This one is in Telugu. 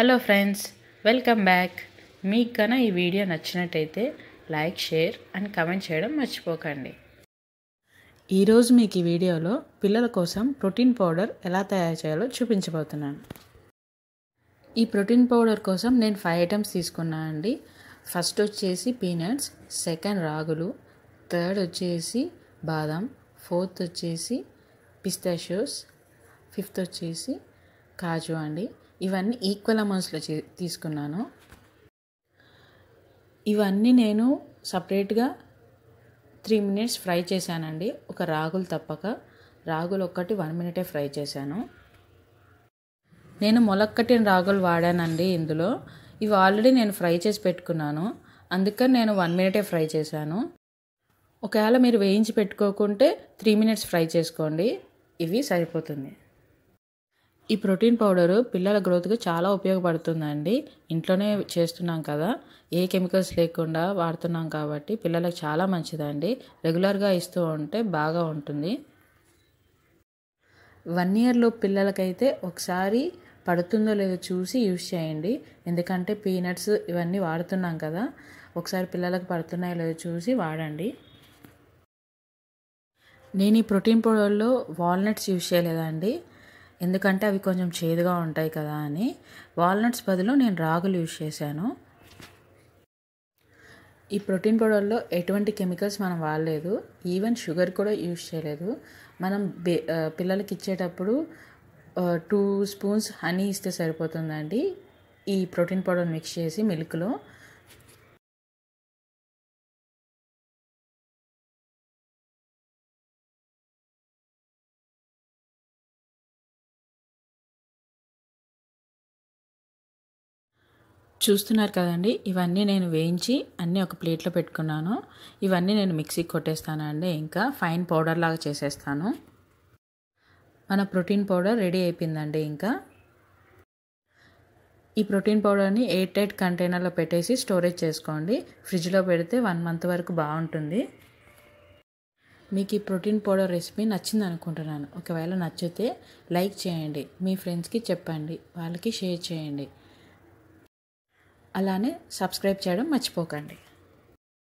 హలో ఫ్రెండ్స్ వెల్కమ్ బ్యాక్ మీకు కన్నా ఈ వీడియో నచ్చినట్టయితే లైక్ షేర్ అండ్ కమెంట్ చేయడం మర్చిపోకండి ఈరోజు మీకు ఈ వీడియోలో పిల్లల కోసం ప్రోటీన్ పౌడర్ ఎలా తయారు చేయాలో చూపించబోతున్నాను ఈ ప్రోటీన్ పౌడర్ కోసం నేను ఫైవ్ ఐటమ్స్ తీసుకున్నాను అండి ఫస్ట్ వచ్చేసి పీనట్స్ సెకండ్ రాగులు థర్డ్ వచ్చేసి బాదం ఫోర్త్ వచ్చేసి పిస్తాషోస్ ఫిఫ్త్ వచ్చేసి కాజు అండి ఇవన్నీ ఈక్వల్ అమౌంట్స్లో తీసుకున్నాను ఇవన్నీ నేను సపరేట్గా త్రీ మినిట్స్ ఫ్రై చేశానండి ఒక రాగులు తప్పక రాగులు ఒక్కటి వన్ మినిటే ఫ్రై చేశాను నేను మొలక్కటిన రాగులు వాడానండి ఇందులో ఇవి ఆల్రెడీ నేను ఫ్రై చేసి పెట్టుకున్నాను అందుకని నేను వన్ మినిటే ఫ్రై చేశాను ఒకవేళ మీరు వేయించి పెట్టుకోకుంటే త్రీ మినిట్స్ ఫ్రై చేసుకోండి ఇవి సరిపోతుంది ఈ ప్రోటీన్ పౌడరు పిల్లల గ్రోత్కి చాలా ఉపయోగపడుతుందండి ఇంట్లోనే చేస్తున్నాం కదా ఏ కెమికల్స్ లేకుండా వాడుతున్నాం కాబట్టి పిల్లలకు చాలా మంచిదండి రెగ్యులర్గా ఇస్తూ ఉంటే బాగా ఉంటుంది వన్ ఇయర్లో పిల్లలకైతే ఒకసారి పడుతుందో లేదో చూసి యూజ్ చేయండి ఎందుకంటే పీనట్స్ ఇవన్నీ వాడుతున్నాం కదా ఒకసారి పిల్లలకు పడుతున్నాయో లేదో చూసి వాడండి నేను ఈ ప్రోటీన్ పౌడర్లో వాల్నట్స్ యూజ్ చేయలేదండి ఎందుకంటే అవి కొంచెం చేదుగా ఉంటాయి కదా అని వాల్నట్స్ బదులు నేను రాగులు యూజ్ చేశాను ఈ ప్రోటీన్ పౌడర్లో ఎటువంటి కెమికల్స్ మనం వాడలేదు ఈవెన్ షుగర్ కూడా యూజ్ చేయలేదు మనం పిల్లలకి ఇచ్చేటప్పుడు టూ స్పూన్స్ హనీ ఇస్తే సరిపోతుందండి ఈ ప్రోటీన్ పౌడర్ మిక్స్ చేసి మిల్క్లో చూస్తున్నారు కదండి ఇవన్నీ నేను వేయించి అన్నీ ఒక ప్లేట్లో పెట్టుకున్నాను ఇవన్నీ నేను మిక్సీకి కొట్టేస్తానండి ఇంకా ఫైన్ పౌడర్ లాగా చేసేస్తాను మన ప్రోటీన్ పౌడర్ రెడీ అయిపోయిందండి ఇంకా ఈ ప్రోటీన్ పౌడర్ని ఎయిట్ ఎయిట్ కంటైనర్లో పెట్టేసి స్టోరేజ్ చేసుకోండి ఫ్రిడ్జ్లో పెడితే వన్ మంత్ వరకు బాగుంటుంది మీకు ఈ ప్రోటీన్ పౌడర్ రెసిపీ నచ్చింది అనుకుంటున్నాను ఒకవేళ నచ్చితే లైక్ చేయండి మీ ఫ్రెండ్స్కి చెప్పండి వాళ్ళకి షేర్ చేయండి అలానే సబ్స్క్రైబ్ చేయడం మర్చిపోకండి